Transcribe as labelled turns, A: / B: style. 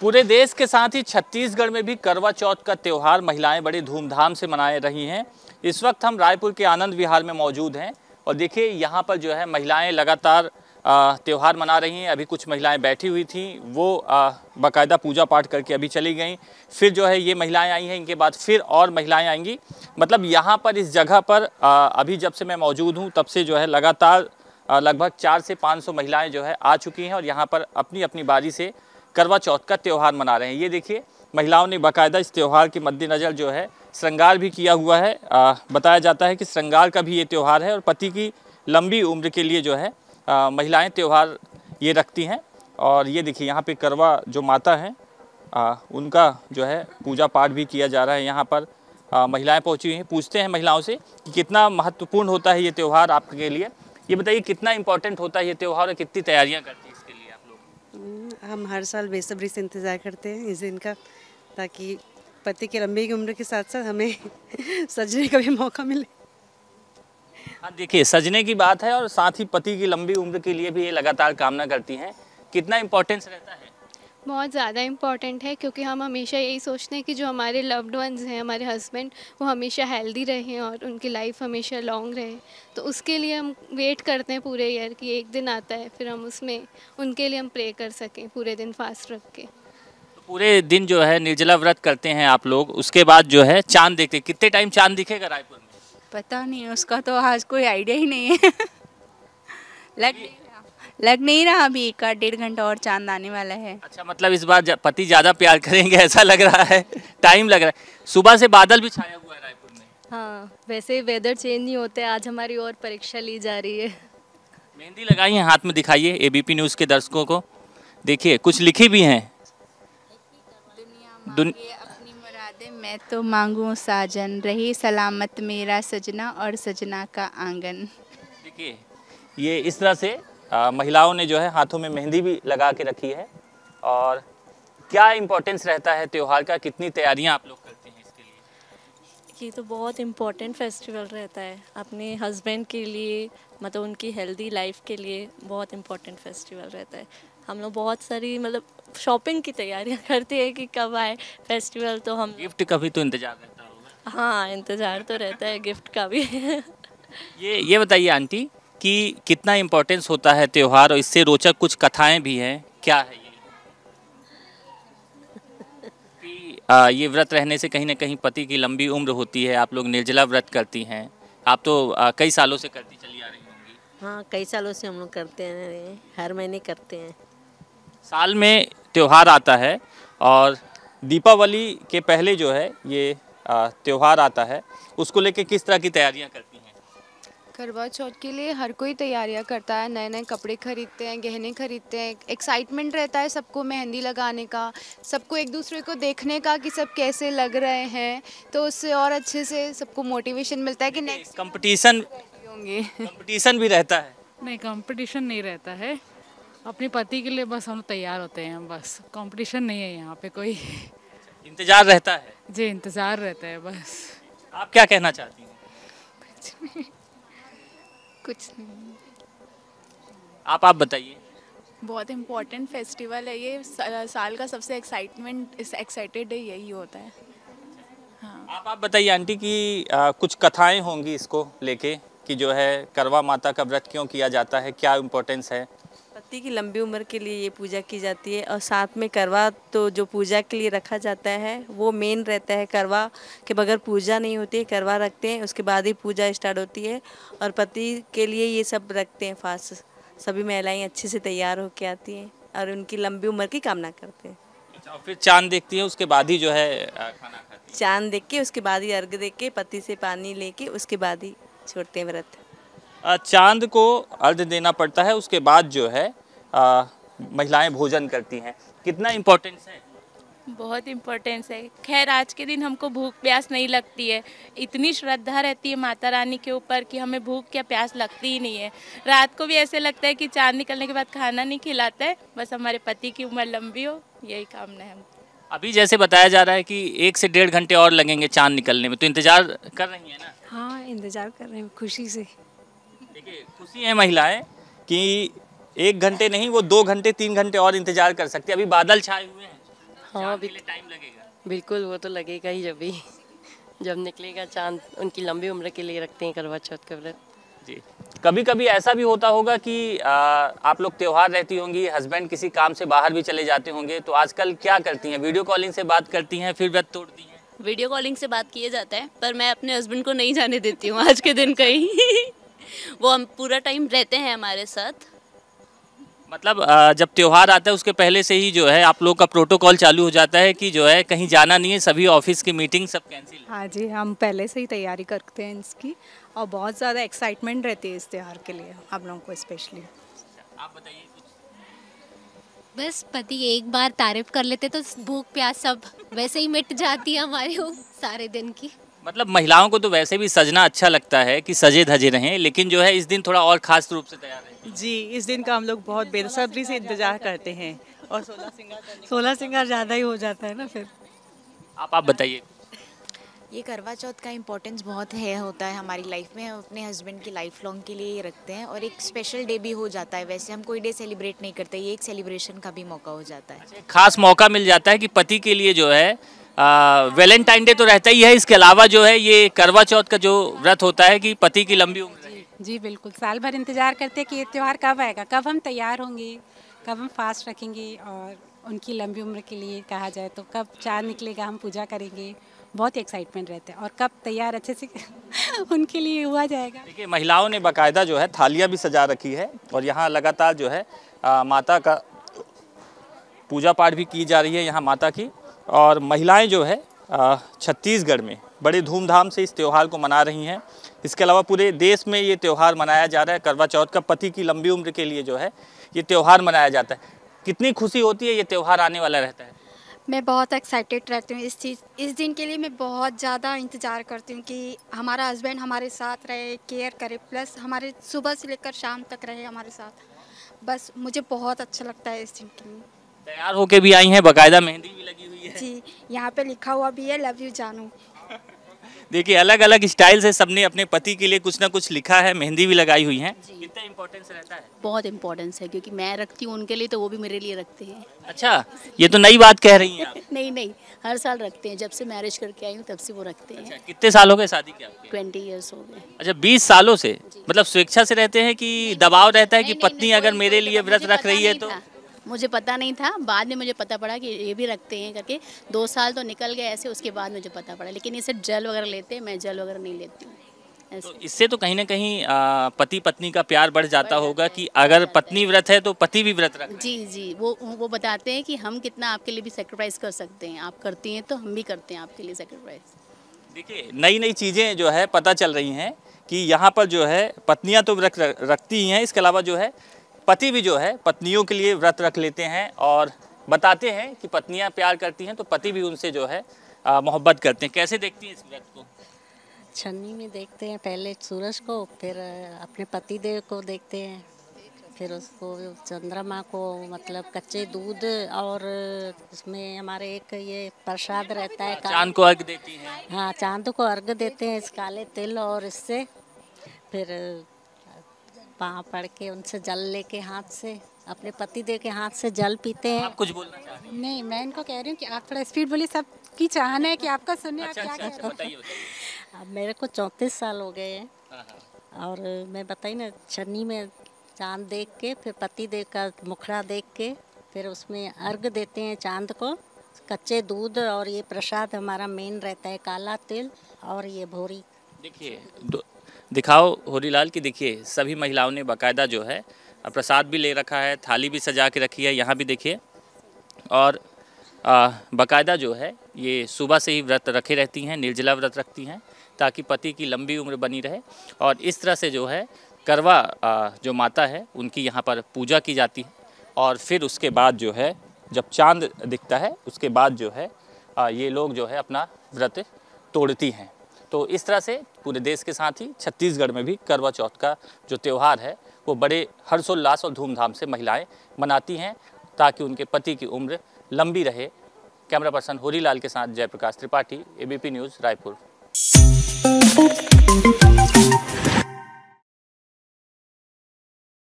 A: पूरे देश के साथ ही छत्तीसगढ़ में भी करवा चौथ का त्यौहार महिलाएं बड़े धूमधाम से मनाए रही हैं इस वक्त हम रायपुर के आनंद विहार में मौजूद हैं और देखिए यहाँ पर जो है महिलाएं लगातार त्यौहार मना रही हैं अभी कुछ महिलाएं बैठी हुई थी वो बाकायदा पूजा पाठ करके अभी चली गई फिर जो है ये महिलाएं आई हैं इनके बाद फिर और महिलाएं आएंगी मतलब यहाँ पर इस जगह पर अभी जब से मैं मौजूद हूँ तब से जो है लगातार लगभग चार से पाँच सौ महिलाएँ जो है आ चुकी हैं और यहाँ पर अपनी अपनी बारी से करवा चौथ का त्यौहार मना रहे हैं ये देखिए महिलाओं ने बाकायदा इस त्यौहार के मद्देनज़र जो है श्रृंगार भी किया हुआ है आ, बताया जाता है कि श्रृंगार का भी ये त्यौहार है और पति की लंबी उम्र के लिए जो है आ, महिलाएं त्यौहार ये रखती हैं और ये देखिए यहाँ पे करवा जो माता हैं उनका जो है पूजा पाठ भी किया जा रहा है यहाँ पर आ, महिलाएं पहुँची हुई हैं पूछते हैं महिलाओं से कि कितना महत्वपूर्ण होता है ये त्यौहार आपके लिए ये बताइए कितना इंपॉर्टेंट होता है ये त्यौहार और कितनी तैयारियाँ करती हैं हम हर साल बेसब्री से इंतज़ार करते हैं इस दिन का ताकि पति की लंबी उम्र के साथ साथ हमें सजने का भी मौका मिले हाँ देखिए सजने की बात है और साथ ही पति की लंबी उम्र के लिए भी ये लगातार कामना करती हैं कितना इम्पोर्टेंस रहता है बहुत ज़्यादा इम्पॉर्टेंट है क्योंकि हम हमेशा यही सोचते हैं कि जो हमारे लव्ड वंस हैं हमारे हस्बैंड वो हमेशा हेल्दी रहें और उनकी लाइफ हमेशा लॉन्ग रहे तो उसके लिए हम वेट करते हैं पूरे ईयर कि एक दिन आता है फिर हम उसमें उनके लिए हम प्रे कर सकें पूरे दिन फास्ट रख के तो पूरे दिन जो है निर्जला व्रत करते हैं आप लोग उसके बाद जो है चांद देखते कितने टाइम चांद दिखेगा रायपुर में पता नहीं उसका तो आज कोई आइडिया ही नहीं है लग लग नहीं रहा अभी एक डेढ़ घंटा और चांद आने वाला है अच्छा मतलब इस बार पति ज़्यादा प्यार करेंगे ऐसा लग रहा है टाइम लग रहा है सुबह से बादल भी छाया हुआ है रायपुर में हाँ वैसे वेदर चेंज नहीं होते आज हमारी और परीक्षा ली जा रही है मेहंदी लगाइए हाथ में दिखाइए एबीपी न्यूज़ के दर्शकों को देखिए कुछ लिखी भी हैं मैं तो मांगू साजन रही सलामत मेरा सजना और सजना का आंगन देखिए ये इस तरह से महिलाओं ने जो है हाथों में मेहंदी भी लगा के रखी है और क्या इम्पोर्टेंस रहता है त्यौहार का कितनी तैयारियाँ आप लोग करते हैं इसके लिए ये तो बहुत इम्पोर्टेंट फेस्टिवल रहता है अपने हस्बैंड के लिए मतलब उनकी हेल्दी लाइफ के लिए बहुत इम्पोर्टेंट फेस्टिवल रहता है हम लोग बहुत सारी मतलब शॉपिंग की तैयारियाँ करते हैं कि कब आए फेस्टिवल तो हम गिफ्ट का भी तो इंतजार रहता होगा हाँ इंतज़ार तो रहता है गिफ्ट का भी ये ये बताइए आंटी कि कितना इम्पोर्टेंस होता है त्यौहार और इससे रोचक कुछ कथाएं भी हैं क्या है ये कि ये व्रत रहने से कहीं ना कहीं पति की लंबी उम्र होती है आप लोग निर्जला व्रत करती हैं आप तो आ, कई सालों से करती चली आ रही होंगी हाँ कई सालों से हम लोग करते हैं हर महीने करते हैं साल में त्यौहार आता है और दीपावली के पहले जो है ये त्यौहार आता है उसको लेके किस तरह की तैयारियाँ करती करवा चौथ के लिए हर कोई तैयारियां करता है नए नए कपड़े खरीदते हैं गहने खरीदते हैं एक्साइटमेंट रहता है सबको मेहंदी लगाने का सबको एक दूसरे को देखने का कि सब कैसे लग रहे हैं तो उससे और अच्छे से सबको मोटिवेशन मिलता है कि नेक्स्ट कंपटीशन होंगे कंपटीशन भी रहता है नहीं कंपटीशन नहीं रहता है अपने पति के लिए बस हम तैयार होते हैं बस कॉम्पिटिशन नहीं है यहाँ पे कोई इंतज़ार रहता है जी इंतज़ार रहता है बस आप क्या कहना चाहती हैं कुछ नहीं आप आप बताइए बहुत इम्पोर्टेंट फेस्टिवल है ये साल का सबसे एक्साइटमेंट एक्साइटेड डे यही होता है हाँ आप आप बताइए आंटी की आ, कुछ कथाएं होंगी इसको लेके कि जो है करवा माता का व्रत क्यों किया जाता है क्या इम्पोर्टेंस है पति की लंबी उम्र के लिए ये पूजा की जाती है और साथ में करवा तो जो पूजा के लिए रखा जाता है वो मेन रहता है करवा के बगैर पूजा नहीं होती है करवा रखते हैं उसके बाद ही पूजा स्टार्ट होती है और पति के लिए ये सब रखते हैं फास्ट सभी महिलाएं अच्छे से तैयार होकर आती हैं और उनकी लंबी उम्र की कामना करते हैं अच्छा फिर चांद देखती है उसके बाद ही जो है खाना चांद देख के उसके बाद ही अर्घ देख के पति से पानी लेके उसके बाद ही छोड़ते हैं व्रत चांद को अर्ध देना पड़ता है उसके बाद जो है महिलाएं भोजन करती हैं कितना इम्पोर्टेंस है बहुत इम्पोर्टेंस है खैर आज के दिन हमको भूख प्यास नहीं लगती है इतनी श्रद्धा रहती है माता रानी के ऊपर कि हमें भूख या प्यास लगती ही नहीं है रात को भी ऐसे लगता है कि चांद निकलने के बाद खाना नहीं खिलाता है बस हमारे पति की उम्र लंबी हो यही कामना है अभी जैसे बताया जा रहा है कि एक से डेढ़ घंटे और लगेंगे चांद निकलने में तो इंतजार कर रही है ना हाँ इंतजार कर रहे हैं खुशी से देखिए खुशी है महिलाएं कि एक घंटे नहीं वो दो घंटे तीन घंटे और इंतजार कर सकते अभी बादल छाए हुए हैं तो हाँ टाइम लगेगा बिल्कुल वो तो लगेगा ही जब भी जब निकलेगा चांद उनकी लंबी उम्र के लिए रखते हैं करवा चौथ का व्रत जी कभी कभी ऐसा भी होता होगा कि आ, आप लोग त्यौहार रहती होंगी हस्बैंड किसी काम से बाहर भी चले जाते होंगे तो आजकल क्या करती हैं वीडियो कॉलिंग से बात करती हैं फिर व्रत तोड़ती हैं वीडियो कॉलिंग से बात किया जाता है पर मैं अपने हस्बैंड को नहीं जाने देती हूँ आज के दिन कहीं वो हम पूरा टाइम रहते हैं हमारे साथ मतलब जब त्यौहार आता है उसके पहले से ही जो है आप लोगों का प्रोटोकॉल चालू हो जाता है कि जो है कहीं जाना नहीं है सभी ऑफिस की मीटिंग सब कैंसिल हाँ जी हम पहले से ही तैयारी करते हैं इसकी और बहुत ज़्यादा एक्साइटमेंट रहती है इस त्यौहार के लिए हम लोगों को स्पेशली आप बताइए बस पति एक बार तारीफ कर लेते तो भूख प्यास सब वैसे ही मिट जाती है हमारे सारे दिन की मतलब महिलाओं को तो वैसे भी सजना अच्छा लगता है कि सजे धजे रहें लेकिन जो है इस दिन थोड़ा और खास रूप से तैयार है जी इस दिन का हम लोग बहुत बेसब्री से इंतजार करते हैं और सोलह सिंगार सोलह ज़्यादा ही हो जाता है ना फिर आप आप बताइए ये करवा चौथ का इम्पोर्टेंस बहुत है होता है हमारी लाइफ में हम अपने हस्बैंड की लाइफ लॉन्ग के लिए रखते हैं और एक स्पेशल डे भी हो जाता है वैसे हम कोई डे सेलिब्रेट नहीं करते ये एक सेलिब्रेशन का भी मौका हो जाता है अच्छा, खास मौका मिल जाता है कि पति के लिए जो है वेलेंटाइन डे तो रहता ही है इसके अलावा जो है ये करवा चौथ का जो व्रत होता है कि पति की लंबी उम्र जी, जी बिल्कुल साल भर इंतजार करते हैं कि ये त्यौहार कब आएगा कब हम तैयार होंगे कब हम फास्ट रखेंगे और उनकी लंबी उम्र के लिए कहा जाए तो कब चार निकलेगा हम पूजा करेंगे बहुत ही एक्साइटमेंट रहता है और कब तैयार अच्छे से उनके लिए हुआ जाएगा देखिए महिलाओं ने बाकायदा जो है थालियाँ भी सजा रखी है और यहाँ लगातार जो है माता का पूजा पाठ भी की जा रही है यहाँ माता की और महिलाएं जो है छत्तीसगढ़ में बड़े धूमधाम से इस त्यौहार को मना रही हैं इसके अलावा पूरे देश में ये त्यौहार मनाया जा रहा है करवा चौथ का पति की लंबी उम्र के लिए जो है ये त्यौहार मनाया जाता है कितनी खुशी होती है ये त्यौहार आने वाला रहता है मैं बहुत एक्साइटेड रहती हूँ इस चीज़ इस दिन के लिए मैं बहुत ज़्यादा इंतज़ार करती हूँ कि हमारा हस्बैंड हमारे साथ रहे केयर करे प्लस हमारे सुबह से लेकर शाम तक रहे हमारे साथ बस मुझे बहुत अच्छा लगता है इस दिन के लिए तैयार होके भी आई हैं बाकायदा मेहंदी भी लगी जी यहाँ पे लिखा हुआ भी है लव यू जानू देखिए अलग अलग स्टाइल से सबने अपने पति के लिए कुछ ना कुछ लिखा है मेहंदी भी लगाई हुई है कितना इम्पोर्टेंस रहता है बहुत इम्पोर्टेंस है क्योंकि मैं रखती हूँ उनके लिए तो वो भी मेरे लिए रखते हैं अच्छा ये तो नई बात कह रही हैं नहीं नहीं हर साल रखते हैं जब से मैरिज करके आई हूँ तब से वो रखते हैं अच्छा, कितने साल हो गए शादी के ट्वेंटी ईयर्स हो गए अच्छा बीस सालों से मतलब स्वेच्छा से रहते हैं की दबाव रहता है की पत्नी अगर मेरे लिए तो व्रत रख रही है तो मुझे पता नहीं था बाद में मुझे पता पड़ा कि ये भी रखते हैं करके दो साल तो निकल गए ऐसे उसके बाद मुझे पता पड़ा लेकिन ये सिर्फ जल वगैरह लेते हैं मैं जल वगैरह नहीं लेती तो इससे तो कहीं ना कहीं पति पत्नी का प्यार बढ़ जाता होगा कि अगर पत्नी व्रत है तो पति भी व्रत रख जी जी वो वो बताते हैं कि हम कितना आपके लिए भी सेक्रीफाइस कर सकते हैं आप करती हैं तो हम भी करते हैं आपके लिए सेक्रीफाइस देखिए नई नई चीज़ें जो है पता चल रही हैं कि यहाँ पर जो है पत्नियाँ तो रख रखती ही हैं इसके अलावा जो है पति भी जो है पत्नियों के लिए व्रत रख लेते हैं और बताते हैं कि पत्नियां प्यार करती हैं तो पति भी उनसे जो है मोहब्बत करते हैं कैसे देखती हैं इस व्रत को छन्नी में देखते हैं पहले सूरज को फिर अपने पति देव को देखते हैं फिर उसको चंद्रमा को मतलब कच्चे दूध और उसमें हमारे एक ये प्रसाद रहता है चांद को अर्घ देती है हाँ चांद को अर्घ देते हैं इस काले तिल और इससे फिर वहाँ पढ़ के उनसे जल लेके हाथ से अपने पति देव के हाथ से जल पीते हैं आप कुछ बोलना चाह हैं नहीं मैं इनको कह रही हूँ कि आप थोड़ा स्पीड बोलिए सब की चाहना है कि आपका सुनने अच्छा, आप क्या अच्छा, कह अब मेरे को चौंतीस साल हो गए हैं हाँ, हाँ। और मैं बताई ना छन्नी में चांद देख के फिर पति देव का मुखड़ा देख के फिर उसमें अर्घ देते हैं चांद को कच्चे दूध और ये प्रसाद हमारा मेन रहता है काला तिल और ये भोरी देखिए अच्छा। दिखाओ होलीलाल की देखिए सभी महिलाओं ने बाकायदा जो है प्रसाद भी ले रखा है थाली भी सजा के रखी है यहाँ भी देखिए और बाकायदा जो है ये सुबह से ही व्रत रखे रहती हैं निर्जला व्रत रखती हैं ताकि पति की लंबी उम्र बनी रहे और इस तरह से जो है करवा जो माता है उनकी यहाँ पर पूजा की जाती है और फिर उसके बाद जो है जब चांद दिखता है उसके बाद जो है ये लोग जो है अपना व्रत तोड़ती हैं तो इस तरह से पूरे देश के साथ ही छत्तीसगढ़ में भी करवा चौथ का जो त्यौहार है वो बड़े हर्षोल्लास और धूमधाम से महिलाएं मनाती हैं ताकि उनके पति की उम्र लंबी रहे कैमरा पर्सन होरीलाल के साथ जयप्रकाश त्रिपाठी एबीपी न्यूज़ रायपुर